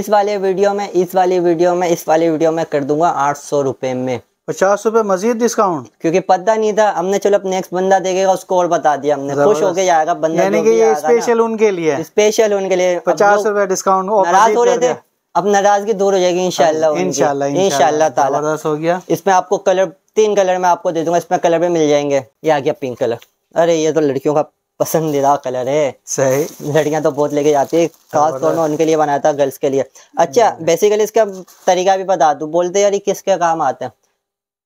B: इस वाले वीडियो में इस वाली वीडियो में इस वाली वीडियो में कर दूंगा आठ सौ रुपये में पचास रुपए मजीद डिस्काउंट क्योंकि पता नहीं था हमने चलो अब नेक्स्ट बंदा देखेगा उसको और बता दिया हमने खुश होके जाएगा बंदा यानी कि ये स्पेशल
A: उनके लिए
B: स्पेशल उनके लिए पचास रुपए डिस्काउंट नाराज हो रहे थे अब नाराजगी दूर हो जाएगी इनशाला इनशाला हो गया इसमें आपको कलर तीन कलर में आपको दे दूंगा इसमें कलर भी मिल जाएंगे ये आ गया पिंक कलर अरे ये तो लड़कियों का पसंदीदा कलर है सही लड़कियां तो बहुत लेके जाती है खास तौर में उनके लिए बनाया था गर्ल्स के लिए अच्छा बेसिकली हम्म। इसका तरीका भी बता दू बोलते यार किसके काम आते हैं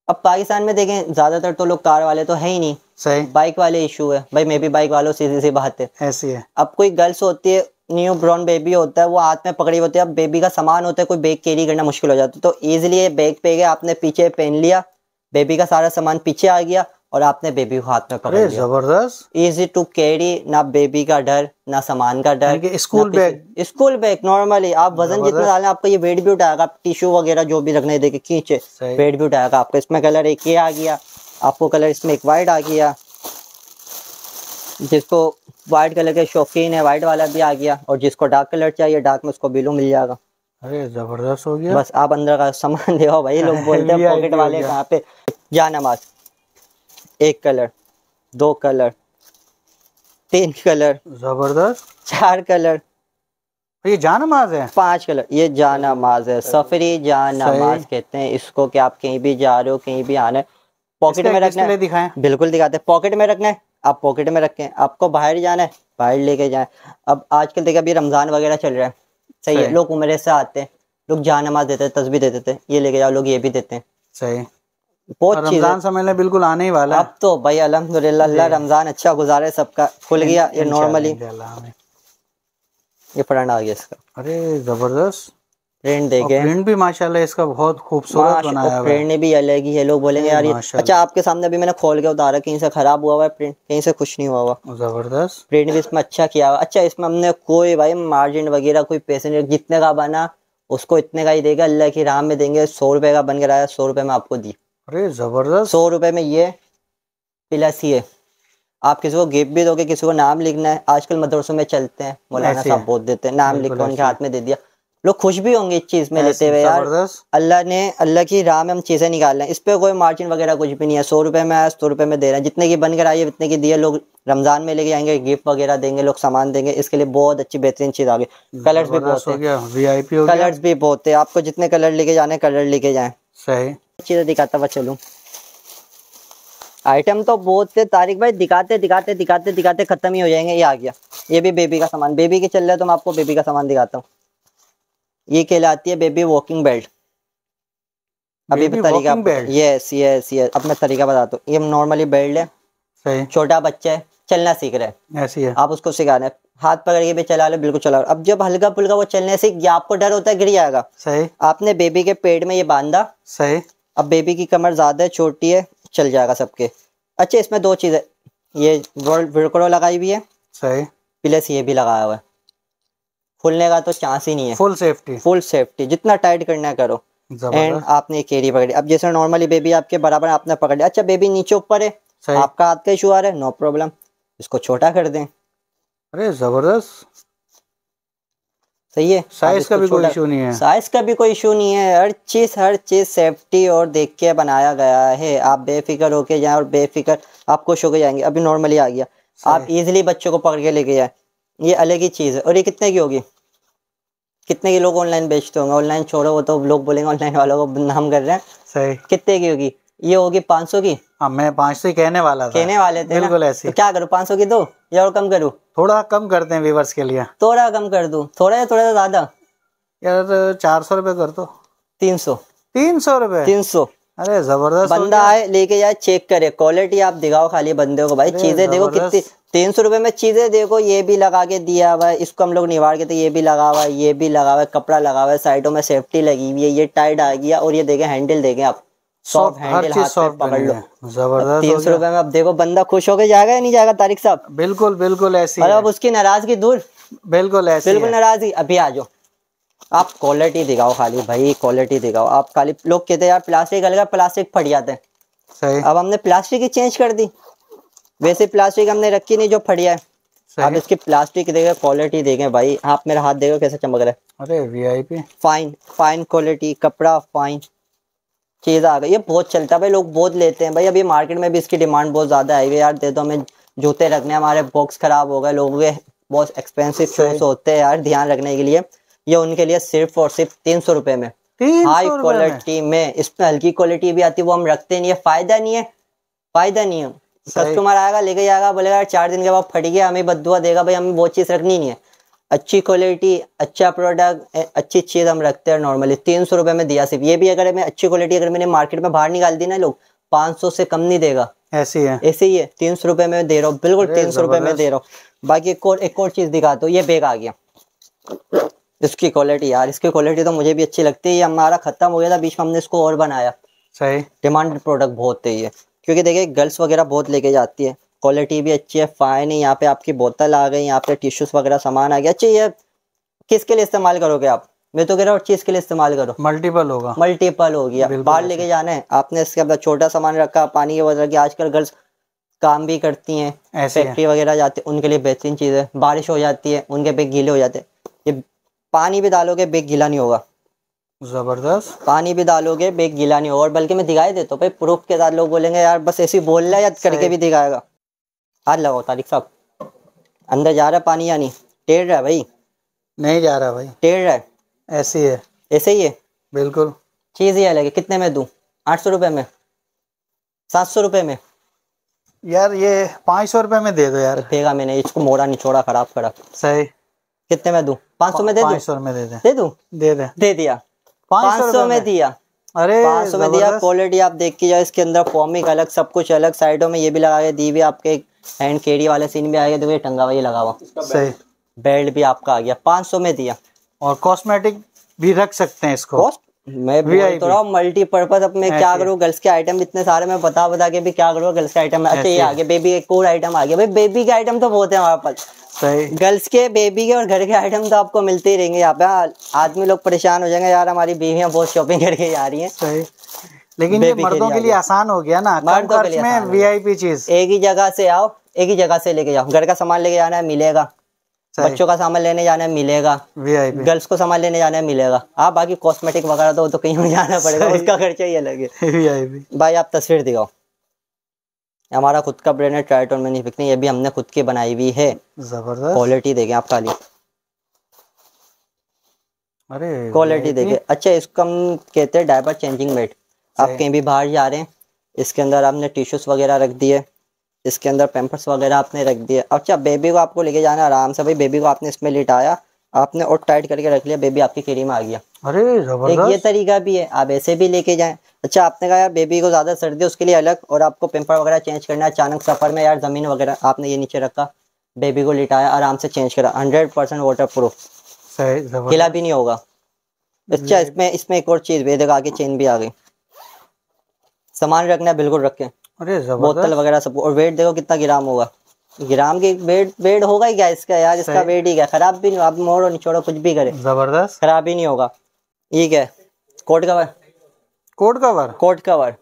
B: अब पाकिस्तान में देखें ज्यादातर तो लोग कार वाले तो है ही नहीं सही बाइक वाले इशू है भाई मैं भी बाइक वालों सीधी सी बात है ऐसी है अब कोई गर्ल्स होती है न्यू ब्रॉन बेबी होता है वो हाथ में पकड़ी होती है अब बेबी का सामान होता है कोई बैग कैरी करना मुश्किल हो जाता है तो ईजिली ये बैग पे गया आपने पीछे पहन लिया बेबी का सारा सामान पीछे आ गया और आपने बेबी को हाथ में पकड़ लिया जबरदस्त इजी टू कैरी ना बेबी का डर ना सामान का डर school bag school bag normally आप वजन जितना डालें आपका ये वेट भी उठाएगा टिश्यू वगैरह जो भी रखने देखे खींचे वेट भी उठाएगा आपका इसमें कलर एक ये आ गया आपको कलर इसमें एक वाइट आ गया जिसको वाइट कलर के शौकीन है वाइट वाला भी आ गया और जिसको डार्क कलर चाहिए डार्क में उसको बिलू मिल जाएगा
A: अरे जबरदस्त हो गया बस आप
B: अंदर का सामान देखो भाई लोग बोलते हैं पॉकेट वाले कहाँ पे जा नमाज एक कलर दो कलर तीन कलर जबरदस्त चार कलर तो ये जा नमाज है पांच कलर ये जा नमाज है सफरी जा नमाज कहते हैं इसको कि आप कहीं भी जा रहे हो कहीं भी आना है पॉकेट में रखना है दिखाएं बिल्कुल दिखाते हैं पॉकेट में रखना है आप पॉकेट में रखें आपको बाहर जाना है बाहर लेके जाए अब आजकल देखिए अभी रमज़ान वगैरह चल रहा है सही है लोग उम्र से आते हैं लोग जहा नमाज देते हैं तस्वीर देते हैं ये लेके जाओ लोग ये भी देते हैं सही बहुत रमजान
A: समझ लें बिल्कुल आने ही वाला अब
B: तो भाई अलहमदुल्ला अल्लाह रमजान अच्छा गुजारे सबका खुल गया ये नॉर्मली
A: ये फटाना आ गया इसका अरे जबरदस्त प्रिंट देखे प्रिंट भी माशाल्लाह इसका बहुत खूबसूरत बनाया हुआ है प्रिंट
B: भी अलग ही है लोग बोलेंगे यार ये अच्छा आपके सामने अभी मैंने खोल के उतारा कहीं से खराब हुआ हुआ है प्रिंट कहीं से कुछ नहीं हुआ हुआ जबरदस्त प्रिंट भी इसमें अच्छा किया हुआ अच्छा इसमें हमने कोई भाई मार्जिन वगैरह कोई पैसे नहीं जितने का बना उसको इतने का ही देगा अल्लाह की राम में देंगे सौ रुपए का बन कराया सौ रुपए में आपको दी अरे जबरदस्त सौ रुपए में ये प्लस ये आप किसी को गिफ्ट भी दोगे किसी को नाम लिखना है आजकल मदरसों में चलते हैं मौलाना साहब बोल देते हैं नाम लिख उनके हाथ में दे दिया लोग खुश भी होंगे इस चीज़ में लेते हुए यार अल्लाह ने अल्लाह की राह में हम चीज़ें निकाल रहे हैं इस पर कोई मार्जिन वगैरह कुछ भी नहीं है सौ रुपए में आया सौ रुपये में दे रहे हैं जितने की बन कर आई है उतने की दिए लोग रमज़ान में लेके आएंगे गिफ्ट वगैरह देंगे लोग सामान देंगे इसके लिए बहुत अच्छी बेहतरीन चीज़ आ गई कलर्स भी बहुत कलर्स भी बहुत है आपको जितने कलर लेके जाने कलर लेके जाए सही चीज़ें दिखाता हुआ चलू आइटम तो बहुत थे तारिक भाई दिखाते दिखाते दिखाते दिखाते खत्म ही हो जाएंगे ये आ गया ये भी बेबी का सामान बेबी के चल रहा है तो मैं आपको बेबी का सामान दिखाता हूँ ये कहलाती है बेबी वॉकिंग बेल्ट अभी भी तरीका यस यस यस अब मैं तरीका बताता हूँ ये नॉर्मली बेल्ट है छोटा बच्चा है चलना सीख रहा है ऐसी है आप उसको सिखा रहे हाथ पकड़ के भी चला लो बिल्कुल चला लो अब जब हल्का फुल्का वो चलने से आपको डर होता है गिर जाएगा सही आपने बेबी के पेड़ में ये बांधा सही अब बेबी की कमर ज्यादा है छोटी है चल जाएगा सबके अच्छा इसमें दो चीजें ये वर्ल्ड लगाई हुई है सही प्लस ये भी लगाया हुआ है खुलने का तो चांस ही नहीं है फुल सेफ्टी फुल सेफ्टी जितना टाइट करना करो एंड आपने कैरी पकड़ी अब जैसे नॉर्मली बेबी आपके बराबर आपने पकड़ लिया अच्छा बेबी नीचे ऊपर है आपका हाथ का इशू आ रहा है नो प्रॉब्लम इसको छोटा कर दें अरे जबरदस्त सही है
A: साइज का भी कोई इशू नहीं है
B: साइज का भी कोई इशू नहीं है हर चीज हर चीज सेफ्टी और देख के बनाया गया है आप बेफिक्र होके जाए और बेफिक्र आप खुश होके जाएंगे अभी नॉर्मली आ गया आप इजिली बच्चों को पकड़ के लेके जाए ये अलग ही चीज है और ये कितने की होगी कितने के लोग ऑनलाइन बेचते होंगे ऑनलाइन छोड़ो वो तो लोग बोलेंगे ऑनलाइन वालों को बदनाम कर रहे हैं सही कितने की होगी ये होगी पाँच सौ की आ, हाँ, मैं पाँच सौ कहने
A: वाला था कहने वाले थे बिल्कुल ऐसे तो क्या करूँ पाँच सौ की दो या और कम करूँ थोड़ा कम करते हैं व्यूवर्स के लिए थोड़ा कम कर दू थोड़ा या थोड़ा ज्यादा यार चार सौ रुपये कर दो तीन
B: सौ तीन सौ रुपये तीन
A: सौ अरे जबरदस्त बंदा
B: आए लेके जाए चेक करे क्वालिटी आप दिखाओ खाली बंदे को भाई चीजें देखो कितनी तीन सौ रुपए में चीजें देखो ये भी लगा के दिया हुआ है इसको हम लोग निवाड़ के तो ये भी लगा हुआ है ये भी लगा हुआ है कपड़ा लगा हुआ है साइडों में सेफ्टी लगी हुई है ये टाइट आ गया और ये देखे हैंडल देखे आप सॉफ्ट पकड़ लो
A: जबरदस्त तीन सौ रुपए
B: में आप देखो बंदा खुश होकर जाएगा या नहीं जाएगा तारिक साहब बिल्कुल बिल्कुल ऐसी उसकी नाराजगी दूर बिल्कुल ऐसी बिल्कुल नाराजगी अभी आ जाओ आप क्वालिटी दिखाओ खाली भाई क्वालिटी दिखाओ आप खाली लोग कहते यार प्लास्टिक अलग प्लास्टिक फट जाते हैं सही अब हमने प्लास्टिक ही चेंज कर दी वैसे प्लास्टिक हमने रखी नहीं जो फटिया है आप इसकी प्लास्टिक देखे क्वालिटी देखे भाई आप मेरा हाथ देखो कैसे चमक रहा है अरे वीआईपी फाइन फाइन क्वालिटी कपड़ा फाइन चीज़ आ गई ये बहुत चलता है भाई लोग बहुत लेते हैं भाई अभी मार्केट में भी इसकी डिमांड बहुत ज़्यादा आई है यार दे दो हमें जूते रखने हमारे बॉक्स खराब हो गए लोगों के बहुत एक्सपेंसिव शूज होते हैं यार ध्यान रखने के लिए ये उनके लिए सिर्फ और सिर्फ तीन सौ रुपए में हाई क्वालिटी में, में। इसमें हल्की क्वालिटी भी आती है वो हम रखते नहीं है फायदा नहीं है फायदा नहीं है कस्टमर आएगा लेके जाएगा बोलेगा चार दिन के बाद फट गया हमें बदुआ देगा भाई हमें वो चीज़ रखनी नहीं है अच्छी क्वालिटी अच्छा प्रोडक्ट अच्छी चीज़ हम रखते हैं नॉर्मली तीन सौ रुपए में दिया सिर्फ ये भी अगर मैं अच्छी क्वालिटी अगर मैंने मार्केट में बाहर निकाल दी ना लोग पांच सौ से कम नहीं देगा ऐसी है ऐसे ही है तीन सौ रुपये में दे रहा हूँ बिल्कुल तीन सौ रुपये में दे रहा हूँ बाकी एक और एक और चीज़ दिखा दो तो, ये बेग आ गया इसकी क्वालिटी यार इसकी क्वालिटी तो मुझे भी अच्छी लगती है हमारा खत्म हो गया था बीच में हमने इसको और बनाया सही डिमांडेड प्रोडक्ट बहुत है ये क्योंकि देखिए गर्ल्स वगैरह बहुत लेके जाती है क्वालिटी भी अच्छी है फाइन है यहाँ पे आपकी बोतल आ गई यहाँ पे टिश्यूज वगैरह सामान आ गया अच्छी ये किसके लिए इस्तेमाल करोगे आप मैं तो कह रहा हूँ चीज के लिए इस्तेमाल करो मल्टीपल होगा मल्टीपल होगी बाहर लेके जाना है आपने इसके अपना छोटा सामान रखा पानी की वजह की आजकल गर्ल्स काम भी करती हैं फैक्ट्री वगैरह जाती है उनके लिए बेहतरीन चीज़ है बारिश हो जाती है उनके पे गीले हो जाते हैं ये पानी भी डालोगे बेग गीला नहीं होगा
A: ज़बरदस्त
B: पानी भी डालोगे बेग गीला नहीं होगा और बल्कि मैं दिखाई देता हूँ भाई प्रूफ के साथ लोग बोलेंगे यार बस ऐसी बोल रहा है करके भी दिखाएगा हाथ लगाओ तारिक साहब अंदर जा रहा पानी या नहीं टेर रहा है भाई नहीं जा रहा भाई टेढ़ रहा है ऐसे ही है ऐसे ही है बिल्कुल चीज़ ही अलग है कितने में दू आठ सौ रुपये में सात सौ रुपये में यार ये पाँच सौ रुपये में दे दो यार देगा मैंने इसको मोड़ा नहीं छोड़ा खराब खराब सही कितने में दू पांच सौ में दे दू सौ में दे दे दू दे दे दे दिया
A: पाँच सौ में दिया
B: अरे पांच सौ में दिया क्वालिटी आप देख के जाओ इसके अंदर फॉर्मिक अलग सब कुछ अलग साइडों में ये भी लगा दी हुई आपके हैंड केड़ी वाले सीन भी आएगा देखो ये टंगा हुआ लगा हुआ सही बेल्ट भी आपका आ गया पांच सौ में दिया और कॉस्मेटिक भी रख सकते हैं इसको मैं भी तो रहा हूँ मल्टीपर्पज अब मैं क्या करूँ गर्ल्स के आइटम इतने सारे मैं बता बता के भी क्या करूँ गर्ल्स के आइटम अच्छा ये आ गया बेबी एक और आइटम आ गया भाई बेबी के आइटम तो बहुत है हमारे पास सही गर्ल्स के बेबी के और घर के आइटम तो आपको मिलते ही रहेंगे यहाँ पे हाँ, आदमी लोग परेशान हो जाएंगे यार हमारी बीवियां बहुत शॉपिंग करके जा रही है लेकिन ये मर्दों के लिए
A: आसान हो गया
B: ना मर्दों के लिए वीआईपी चीज एक ही जगह से आओ एक ही जगह से लेके जाओ घर का सामान लेके जाना है मिलेगा बच्चों का सामान लेने जाना मिलेगा गर्ल्स को सामान लेने जाना मिलेगा आप बाकी कॉस्मेटिक वगैरह तो तो कहीं जाना पड़ेगा उसका खर्चा ही अलग है भाई आप तस्वीर दिखाओ हमारा खुद का ब्रांड है ट्राइटोन में मैन्युफैक्चरिंग ये भी हमने खुद की बनाई हुई है जबरदस्त क्वालिटी देखें आप खाली
A: अरे क्वालिटी देखें
B: अच्छा इसको हम कहते हैं डायपर चेंजिंग बेड आप कहीं भी बाहर जा रहे हैं इसके अंदर आपने टिश्यूज वगैरह रख दिए इसके अंदर पैम्पर्स वगैरह आपने रख दिए अच्छा बेबी को आपको लेके जाना आराम से भाई बेबी को आपने इसमें लिटाया आपने और टाइट करके रख लिया बेबी आपकी केरी में आ गया
A: अरे एक ये
B: तरीका भी है आप ऐसे भी लेके जाएं अच्छा आपने कहा यार बेबी को ज़्यादा सर्दी उसके लिए अलग और आपको पेम्पर वगैरह चेंज करना है अचानक सफ़र में यार ज़मीन वगैरह आपने ये नीचे रखा बेबी को लिटाया आराम से चेंज करा हंड्रेड परसेंट वाटर प्रूफ गीला भी नहीं होगा अच्छा इसमें इसमें एक और चीज़ भी आगे चेन भी आ गई सामान रखना बिल्कुल रखें
A: अरे बोतल
B: वगैरह सबको और वेट देखो कितना ग्राम होगा ग्राम की वेट वेट होगा ही क्या इसका यार इसका वेट ही क्या खराब भी नहीं आप मोड़ो नहीं छोड़ो कुछ भी करे जबरदस्त खराब ही नहीं होगा ठीक है coat cover coat cover coat cover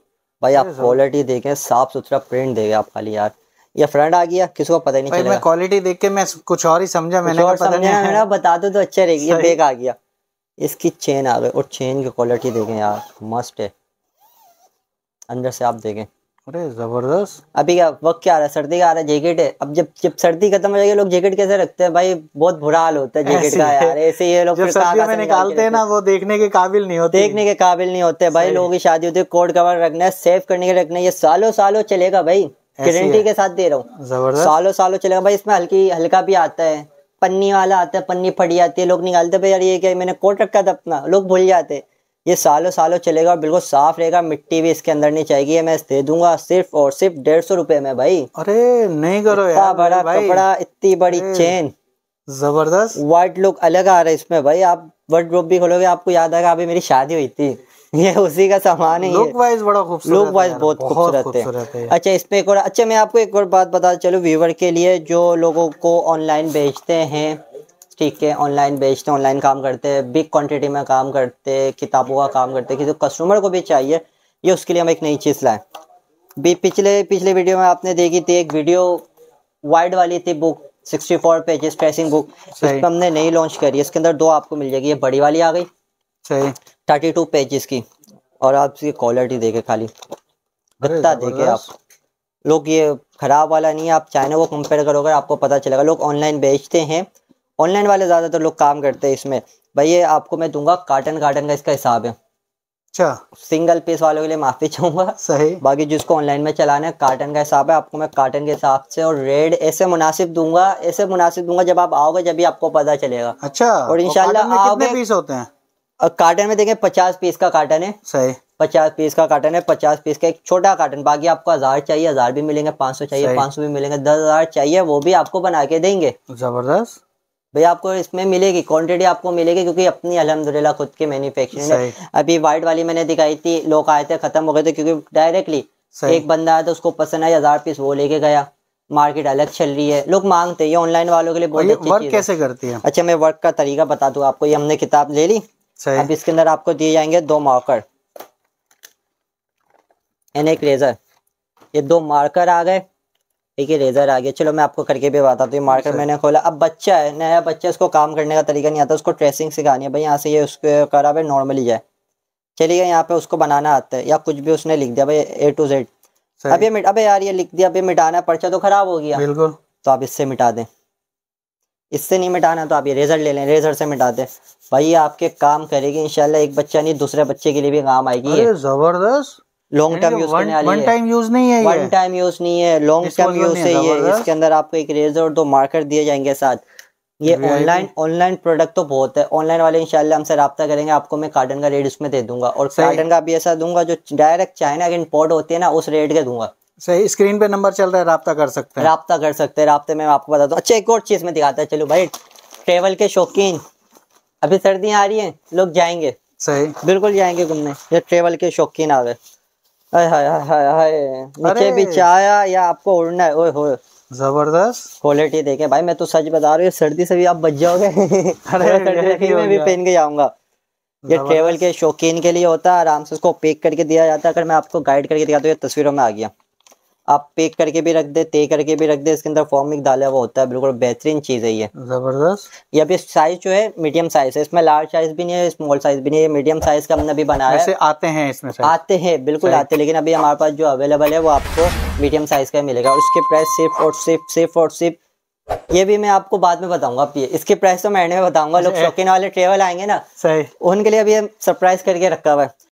B: भाई आप क्वालिटी देखे साफ सुथरा प्रिंट देगा आप खाली यार ये फ्रंट आ गया किसको को पता नहीं चलेगा
A: क्वालिटी देख के मैं कुछ और ही समझा मैंने और पता नहीं मैंने बता दो तो अच्छा रहेगी ये बैग आ गया
B: इसकी चेन आ गई और चेन की क्वालिटी देखें यार मस्त है अंदर से आप देखें अरे जबरदस्त अभी क्या वक्त क्या आ रहा है सर्दी का आ रहा है जैकेट है अब जब जब सर्दी खत्म हो जाएगी लोग जैकेट कैसे रखते हैं भाई बहुत बुरा हाल होता है जैकेट का यार ऐसे ये लोग में निकालते हैं ना वो देखने के काबिल नहीं होते देखने के काबिल नहीं होते भाई लोगों की शादी होती है कोट कवर रखना है सेव करने के रखना है ये सालों सालों चलेगा भाई गारंटी के साथ दे रहा
A: हूँ सालों
B: सालों चलेगा भाई इसमें हल्की हल्का भी आता है पन्नी वाला आता है पन्नी फटी जाती है लोग निकालते भाई यार ये क्या मैंने कोट रखा था अपना लोग भूल जाते हैं ये सालों सालों चलेगा और बिल्कुल साफ रहेगा मिट्टी भी इसके अंदर नहीं चाहिए मैं दे दूंगा सिर्फ और सिर्फ डेढ़ सौ रुपए में भाई अरे नहीं करो यार बड़ा कपड़ा इतनी बड़ी चेन जबरदस्त वाइट लुक अलग आ रहा है इसमें भाई आप वर्ड भी खोलोगे आपको याद आएगा अभी मेरी शादी हुई थी ये उसी का सामान है लुक
A: वाइज बड़ा खूबसूरत लुक वाइज बहुत खूबसूरत है
B: अच्छा इसमें एक और अच्छा मैं आपको एक और बात बता चलूँ व्यूवर के लिए जो लोगों को ऑनलाइन बेचते हैं ठीक है ऑनलाइन बेचते हैं ऑनलाइन काम करते हैं बिग क्वांटिटी में काम करते हैं किताबों का काम करते हैं किसी कस्टमर को भी चाहिए ये उसके लिए हम एक नई चीज़ लाएँ भी पिछले पिछले वीडियो में आपने देखी थी एक वीडियो वाइड वाली थी book sixty four pages tracing book इसको हमने नई लॉन्च करी इसके अंदर दो आपको मिल जाएगी ये बड़ी वाली आ गई सही थर्टी टू पेजेस की और आप इसकी क्वालिटी देखे खाली गत्ता देखे आप लोग ये खराब वाला नहीं है आप चाइना को कंपेयर करोगे आपको पता चलेगा लोग ऑनलाइन बेचते हैं ऑनलाइन वाले ज़्यादातर तो लोग काम करते हैं इसमें भाई ये आपको मैं दूंगा कार्टन कार्टन का इसका हिसाब है अच्छा सिंगल पीस वालों के लिए माफ़ी चाहूंगा सही बाकी जिसको ऑनलाइन में चलाना है कार्टन का हिसाब है आपको मैं कार्टन के हिसाब से और रेड ऐसे मुनासिब दूंगा ऐसे मुनासिब दूंगा जब आप आओगे जब भी आपको पता चलेगा
A: अच्छा और इनशाला आओगे पीस
B: होते हैं कार्टन में देखें पचास पीस का कार्टन है सही पचास पीस का कार्टन है पचास पीस का एक छोटा कार्टन बाकी आपको हजार चाहिए हजार भी मिलेंगे पांच सौ चाहिए पांच सौ भी मिलेंगे दस हजार चाहिए वो भी आपको बना के देंगे जबरदस्त भाई आपको इसमें मिलेगी क्वांटिटी आपको मिलेगी क्योंकि अपनी अलहमदिल्ला खुद की मैन्युफैक्चरिंग है अभी वाइट वाली मैंने दिखाई थी लोग आए थे खत्म हो गए थे क्योंकि डायरेक्टली एक बंदा आया तो उसको पसंद आया हजार पीस वो लेके गया मार्केट अलग चल रही है लोग मांगते हैं ऑनलाइन वालों के लिए बहुत अच्छी वर्क कैसे करती है अच्छा मैं वर्क का तरीका बता दू आपको ये हमने किताब ले ली अब इसके अंदर आपको दिए जाएंगे दो मार्कर एन एक लेजर ये दो मार्कर आ गए ठीक है रेजर आ गया चलो मैं आपको करके भी बताता हूँ मार्कर मैंने खोला अब बच्चा है नया बच्चा इसको काम करने का तरीका नहीं आता उसको ट्रेसिंग सिखानी है भाई यहाँ से ये उसको करा भाई नॉर्मली जाए चलिए यहाँ पे उसको बनाना आता है या कुछ भी उसने लिख दिया भाई ए टू जेड अब ये अब यार ये लिख दिया अभी मिटाना पर्चा तो खराब हो गया बिल्कुल तो आप इससे मिटा दें इससे नहीं मिटाना तो आप ये रेजर ले लें रेजर से मिटा दें भाई ये आपके काम करेगी इंशाल्लाह एक बच्चा नहीं दूसरे बच्चे के लिए भी काम आएगी जबरदस्त लॉन्ग टर्म यूज करने वाली वन यूज नहीं है वन टाइम यूज नहीं है लॉन्ग टर्म यूज है ये इसके अंदर आपको एक रेजर और दो मार्कर दिए जाएंगे साथ
A: ये ऑनलाइन
B: ऑनलाइन प्रोडक्ट तो बहुत है ऑनलाइन वाले इंशाल्लाह हमसे रब्ता करेंगे आपको मैं कार्टन का रेट उसमें दे दूंगा और कार्टन का भी ऐसा दूंगा जो डायरेक्ट चाइना के इम्पोर्ट होते हैं ना उस रेट के दूंगा सही स्क्रीन पे नंबर चल रहा है रब्ता कर सकते हैं रब्ता कर सकते हैं रब्ते में आपको बता दूँ अच्छा एक और चीज़ में दिखाता है चलो भाई ट्रेवल के शौकीन अभी सर्दियाँ आ रही है लोग जाएंगे सही बिल्कुल जाएंगे घूमने ये ट्रेवल के शौकीन आ गए नीचे भी चाया या आपको उड़ना है ओए जबरदस्त क्वालिटी देखे भाई मैं तो सच बता रहा हूँ सर्दी से भी आप बच जाओगे भी पहन के जाऊंगा ये ट्रेवल के शौकीन के लिए होता है आराम से उसको पेक करके दिया जाता है अगर मैं आपको गाइड करके दिया तो ये तस्वीरों में आ गया आप पेक करके भी रख दे ते करके भी रख दे इसके अंदर फॉर्मिक डाला हुआ होता है बिल्कुल बेहतरीन चीज़ है ये
A: जबरदस्त
B: ये अभी साइज जो है मीडियम साइज है इसमें लार्ज साइज भी नहीं है स्मॉल साइज भी नहीं है मीडियम साइज का हमने अभी बनाया है आते हैं इसमें आते हैं बिल्कुल आते हैं लेकिन अभी हमारे पास जो अवेलेबल है वो आपको मीडियम साइज का मिलेगा उसके प्राइस सिर्फ और सिर्फ सिर्फ और सिर्फ ये भी मैं आपको बाद में बताऊंगा आप ये इसके प्राइस तो मैं एंड में बताऊंगा लोग अच्छा, शौकीन वाले ट्रेवल आएंगे ना सही उनके लिए अभी सरप्राइज करके रखा हुआ है